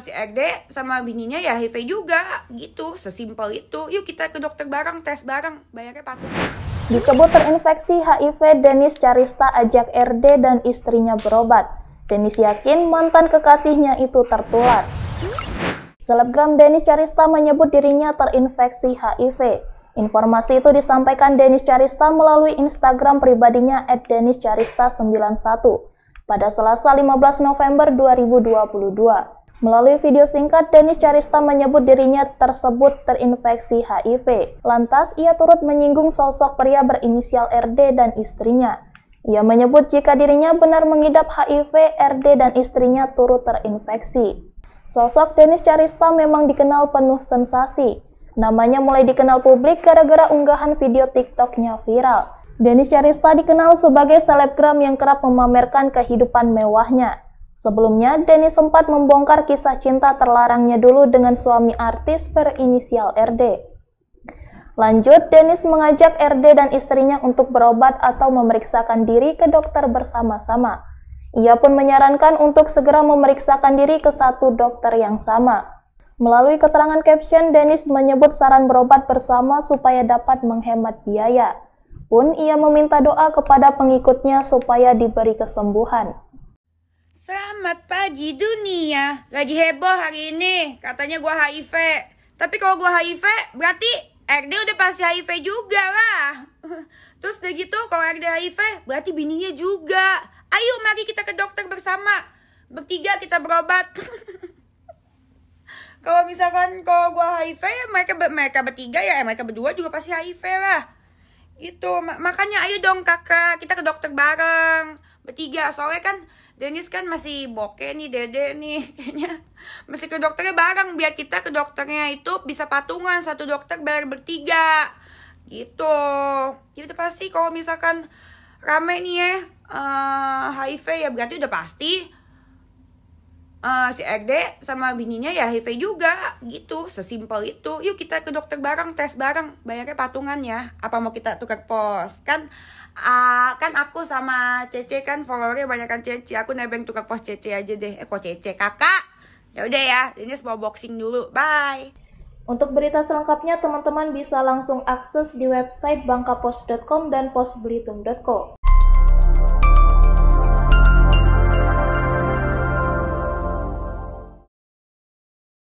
si RD sama bininya ya HIV juga gitu sesimpel itu yuk kita ke dokter bareng tes bareng bayarnya patuh disebut terinfeksi HIV Denis Carista ajak RD dan istrinya berobat Denis yakin mantan kekasihnya itu tertular selebgram Denis Carista menyebut dirinya terinfeksi HIV Informasi itu disampaikan Denis Carista melalui Instagram pribadinya @deniscarista91 pada Selasa 15 November 2022. Melalui video singkat, Denis Carista menyebut dirinya tersebut terinfeksi HIV. Lantas, ia turut menyinggung sosok pria berinisial RD dan istrinya. Ia menyebut jika dirinya benar mengidap HIV, RD dan istrinya turut terinfeksi. Sosok Denis Carista memang dikenal penuh sensasi. Namanya mulai dikenal publik gara-gara unggahan video TikToknya viral. Denis Carista dikenal sebagai selebgram yang kerap memamerkan kehidupan mewahnya. Sebelumnya, Denny sempat membongkar kisah cinta terlarangnya dulu dengan suami artis berinisial RD. Lanjut, Dennis mengajak RD dan istrinya untuk berobat atau memeriksakan diri ke dokter bersama-sama. Ia pun menyarankan untuk segera memeriksakan diri ke satu dokter yang sama. Melalui keterangan caption, Dennis menyebut saran berobat bersama supaya dapat menghemat biaya. Pun ia meminta doa kepada pengikutnya supaya diberi kesembuhan. Selamat pagi dunia. Lagi heboh hari ini. Katanya gua HIV. Tapi kalau gua HIV, berarti RD udah pasti HIV juga lah. Terus udah gitu kalau RD HIV, berarti bininya juga. Ayo mari kita ke dokter bersama. Bertiga kita berobat. kalau misalkan kalau gua HIV ya mereka mereka bertiga ya eh, mereka berdua juga pasti HIV lah. Gitu. Makanya ayo dong kakak, kita ke dokter bareng. Bertiga soalnya kan Dennis kan masih boke nih dede nih kayaknya masih ke dokternya bareng biar kita ke dokternya itu bisa patungan satu dokter bayar bertiga gitu jadi gitu udah pasti kalau misalkan rame nih ya uh, HIV ya berarti udah pasti uh, si RD sama bininya ya HIV juga gitu sesimpel itu yuk kita ke dokter bareng tes bareng bayarnya patungan ya apa mau kita tukar pos kan uh, kan aku sama Cece kan followernya banyak kan Cece aku nebeng tukar pos Cece aja deh eh kok Cece kakak ya udah ya ini semua boxing dulu bye untuk berita selengkapnya teman-teman bisa langsung akses di website bangkapos.com dan posbelitung.co